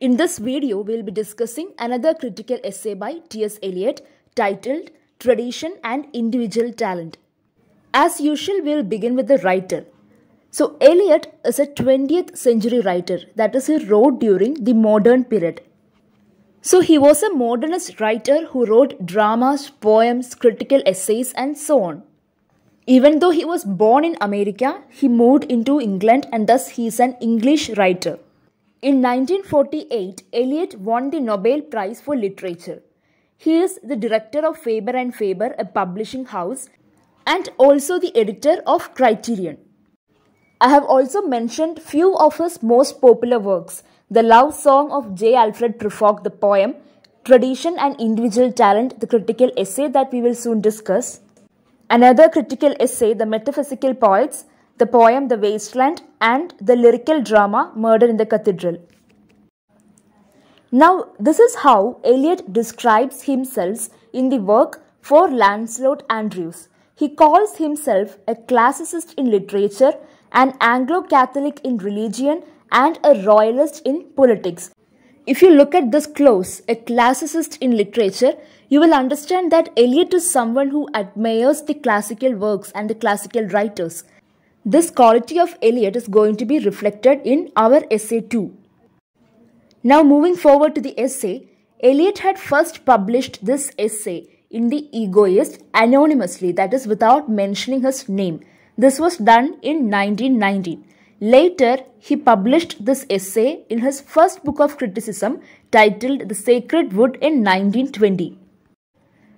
In this video, we will be discussing another critical essay by T.S. Eliot titled Tradition and Individual Talent. As usual, we will begin with the writer. So, Eliot is a 20th century writer, that is, he wrote during the modern period. So, he was a modernist writer who wrote dramas, poems, critical essays, and so on. Even though he was born in America, he moved into England and thus he is an English writer. In 1948, Eliot won the Nobel Prize for Literature. He is the director of Faber and Faber, a publishing house, and also the editor of Criterion. I have also mentioned few of his most popular works, The Love Song of J. Alfred Prufrock, the poem, Tradition and Individual Talent, the critical essay that we will soon discuss, another critical essay, The Metaphysical Poets, the poem The Wasteland, and the lyrical drama Murder in the Cathedral. Now, this is how Eliot describes himself in the work for Lancelot Andrews. He calls himself a classicist in literature, an Anglo Catholic in religion, and a royalist in politics. If you look at this close, a classicist in literature, you will understand that Eliot is someone who admires the classical works and the classical writers. This quality of Eliot is going to be reflected in our essay too. Now moving forward to the essay, Eliot had first published this essay in The Egoist anonymously, that is without mentioning his name. This was done in 1919. Later, he published this essay in his first book of criticism titled The Sacred Wood in 1920.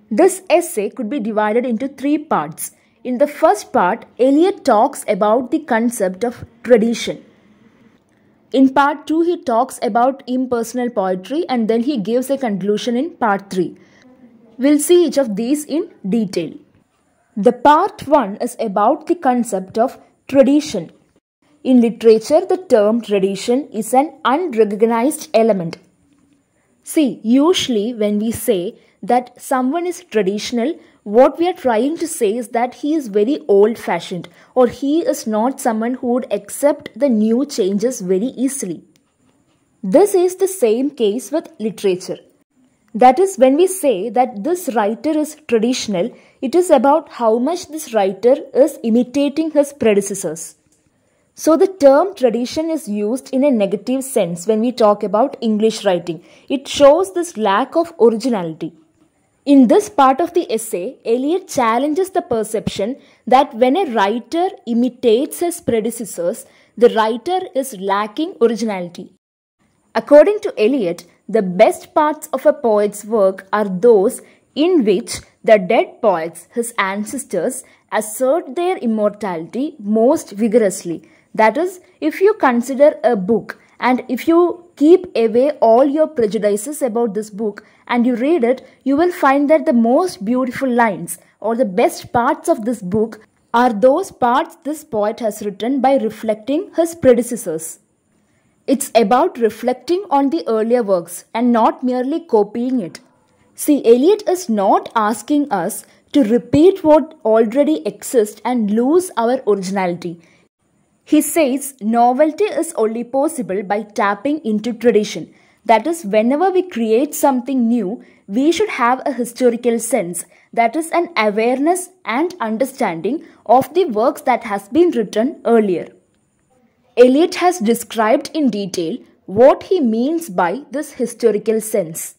This essay could be divided into three parts. In the first part, Eliot talks about the concept of tradition. In part 2, he talks about impersonal poetry and then he gives a conclusion in part 3. We'll see each of these in detail. The part 1 is about the concept of tradition. In literature, the term tradition is an unrecognized element See, usually when we say that someone is traditional, what we are trying to say is that he is very old fashioned or he is not someone who would accept the new changes very easily. This is the same case with literature. That is, when we say that this writer is traditional, it is about how much this writer is imitating his predecessors. So the term tradition is used in a negative sense when we talk about English writing. It shows this lack of originality. In this part of the essay, Eliot challenges the perception that when a writer imitates his predecessors, the writer is lacking originality. According to Eliot, the best parts of a poet's work are those in which the dead poets, his ancestors, assert their immortality most vigorously that is, if you consider a book and if you keep away all your prejudices about this book and you read it, you will find that the most beautiful lines or the best parts of this book are those parts this poet has written by reflecting his predecessors. It's about reflecting on the earlier works and not merely copying it. See, Eliot is not asking us to repeat what already exists and lose our originality. He says novelty is only possible by tapping into tradition. That is, whenever we create something new, we should have a historical sense, that is, an awareness and understanding of the works that has been written earlier. Eliot has described in detail what he means by this historical sense.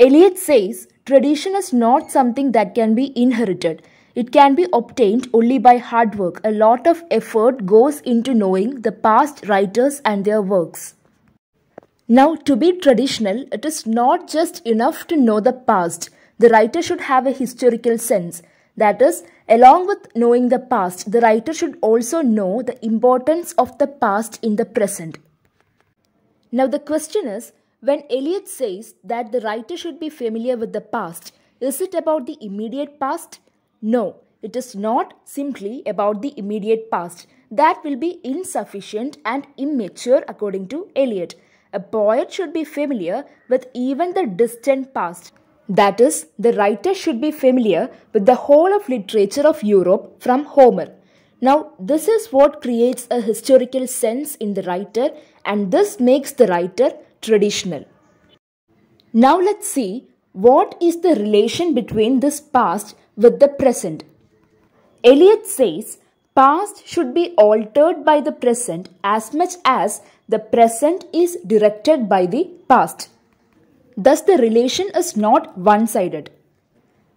Eliot says tradition is not something that can be inherited, it can be obtained only by hard work. A lot of effort goes into knowing the past writers and their works. Now, to be traditional, it is not just enough to know the past. The writer should have a historical sense. That is, along with knowing the past, the writer should also know the importance of the past in the present. Now, the question is when Eliot says that the writer should be familiar with the past, is it about the immediate past? No, it is not simply about the immediate past. That will be insufficient and immature according to Eliot. A poet should be familiar with even the distant past. That is, the writer should be familiar with the whole of literature of Europe from Homer. Now, this is what creates a historical sense in the writer and this makes the writer traditional. Now let's see what is the relation between this past with the present? Eliot says past should be altered by the present as much as the present is directed by the past. Thus, the relation is not one sided.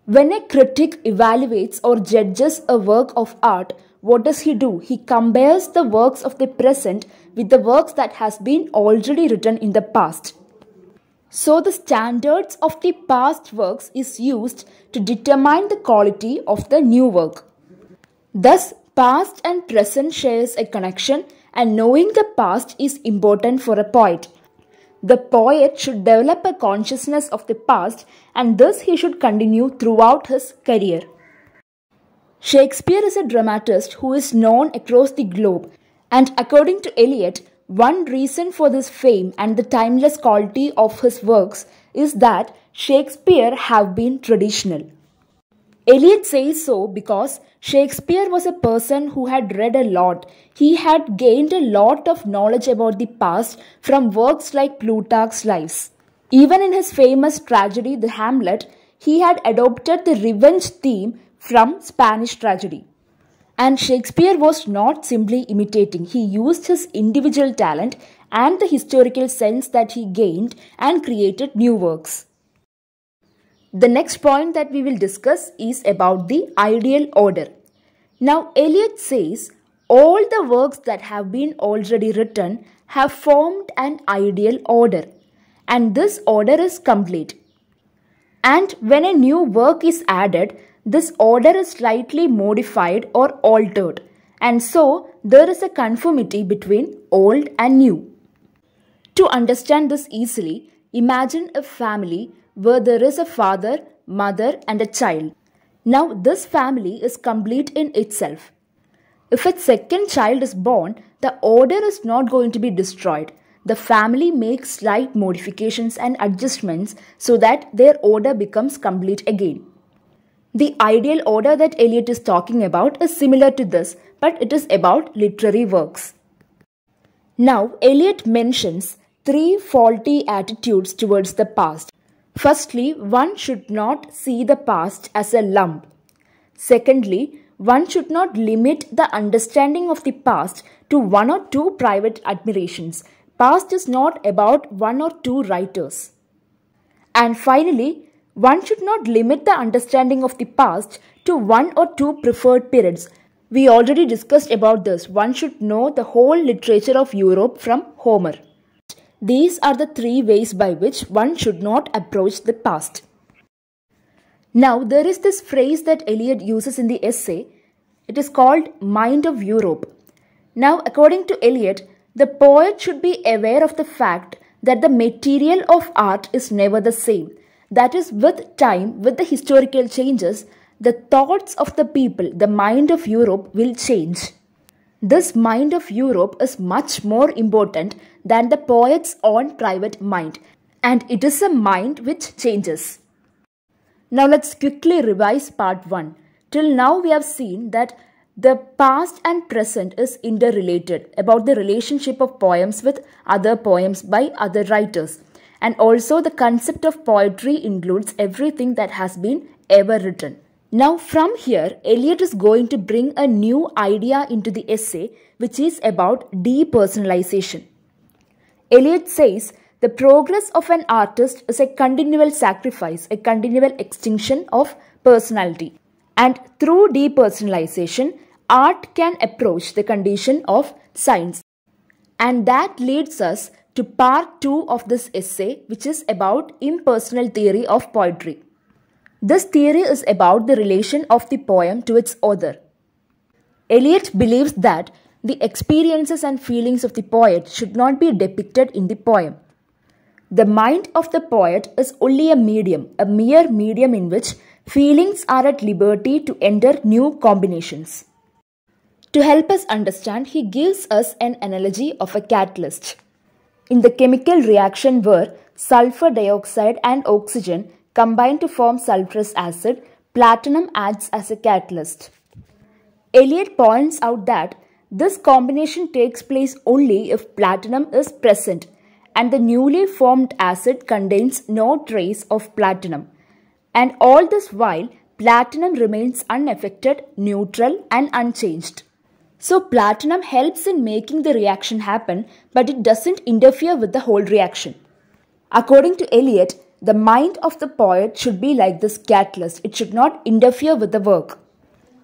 When a critic evaluates or judges a work of art, what does he do? He compares the works of the present with the works that has been already written in the past. So the standards of the past works is used to determine the quality of the new work. Thus, past and present shares a connection and knowing the past is important for a poet. The poet should develop a consciousness of the past and thus he should continue throughout his career. Shakespeare is a dramatist who is known across the globe and according to Eliot, one reason for this fame and the timeless quality of his works is that Shakespeare have been traditional. Eliot says so because Shakespeare was a person who had read a lot. He had gained a lot of knowledge about the past from works like Plutarch's Lives. Even in his famous tragedy, The Hamlet, he had adopted the revenge theme from Spanish tragedy. And Shakespeare was not simply imitating, he used his individual talent and the historical sense that he gained and created new works. The next point that we will discuss is about the ideal order. Now, Eliot says all the works that have been already written have formed an ideal order, and this order is complete. And when a new work is added, this order is slightly modified or altered and so there is a conformity between old and new. To understand this easily, imagine a family where there is a father, mother and a child. Now this family is complete in itself. If a second child is born, the order is not going to be destroyed. The family makes slight modifications and adjustments so that their order becomes complete again. The ideal order that Eliot is talking about is similar to this, but it is about literary works. Now, Eliot mentions three faulty attitudes towards the past. Firstly, one should not see the past as a lump. Secondly, one should not limit the understanding of the past to one or two private admirations. Past is not about one or two writers. And finally, one should not limit the understanding of the past to one or two preferred periods. We already discussed about this. One should know the whole literature of Europe from Homer. These are the three ways by which one should not approach the past. Now, there is this phrase that Eliot uses in the essay. It is called Mind of Europe. Now, according to Eliot, the poet should be aware of the fact that the material of art is never the same that is, with time, with the historical changes, the thoughts of the people, the mind of Europe will change. This mind of Europe is much more important than the poet's own private mind, and it is a mind which changes. Now let's quickly revise part 1. Till now we have seen that the past and present is interrelated about the relationship of poems with other poems by other writers and also the concept of poetry includes everything that has been ever written. Now, from here, Eliot is going to bring a new idea into the essay, which is about depersonalization. Eliot says the progress of an artist is a continual sacrifice, a continual extinction of personality. And through depersonalization, art can approach the condition of science. And that leads us to part 2 of this essay which is about impersonal theory of poetry. This theory is about the relation of the poem to its author. Eliot believes that the experiences and feelings of the poet should not be depicted in the poem. The mind of the poet is only a medium, a mere medium in which feelings are at liberty to enter new combinations. To help us understand, he gives us an analogy of a catalyst in the chemical reaction were sulfur dioxide and oxygen combine to form sulfurous acid, platinum acts as a catalyst. Elliot points out that this combination takes place only if platinum is present and the newly formed acid contains no trace of platinum. And all this while, platinum remains unaffected, neutral and unchanged. So platinum helps in making the reaction happen, but it doesn't interfere with the whole reaction. According to Eliot, the mind of the poet should be like this catalyst, it should not interfere with the work.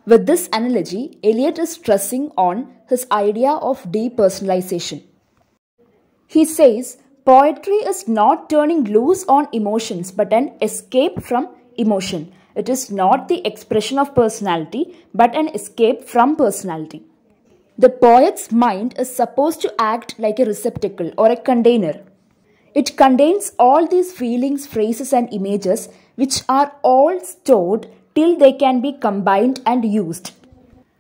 With this analogy, Eliot is stressing on his idea of depersonalization. He says, Poetry is not turning loose on emotions but an escape from emotion. It is not the expression of personality but an escape from personality. The poet's mind is supposed to act like a receptacle or a container. It contains all these feelings, phrases, and images, which are all stored till they can be combined and used.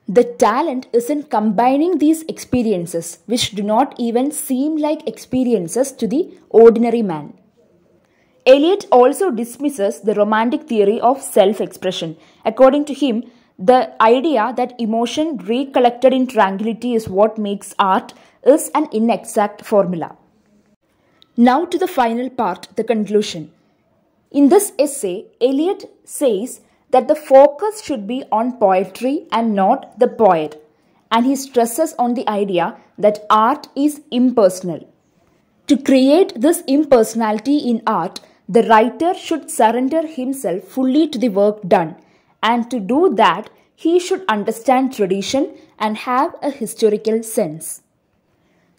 The talent is in combining these experiences, which do not even seem like experiences to the ordinary man. Eliot also dismisses the romantic theory of self expression. According to him, the idea that emotion recollected in tranquility is what makes art is an inexact formula. Now to the final part, the conclusion. In this essay, Eliot says that the focus should be on poetry and not the poet, and he stresses on the idea that art is impersonal. To create this impersonality in art, the writer should surrender himself fully to the work done and to do that, he should understand tradition and have a historical sense.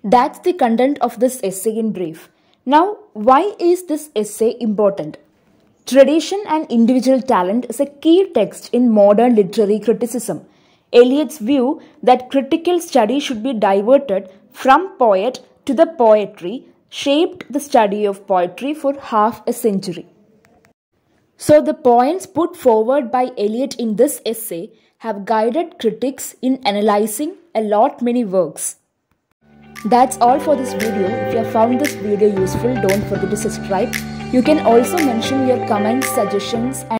That's the content of this essay in brief. Now, why is this essay important? Tradition and Individual Talent is a key text in modern literary criticism. Eliot's view that critical study should be diverted from poet to the poetry shaped the study of poetry for half a century. So the points put forward by Eliot in this essay have guided critics in analyzing a lot many works. That's all for this video. If you have found this video useful, don't forget to subscribe. You can also mention your comments, suggestions and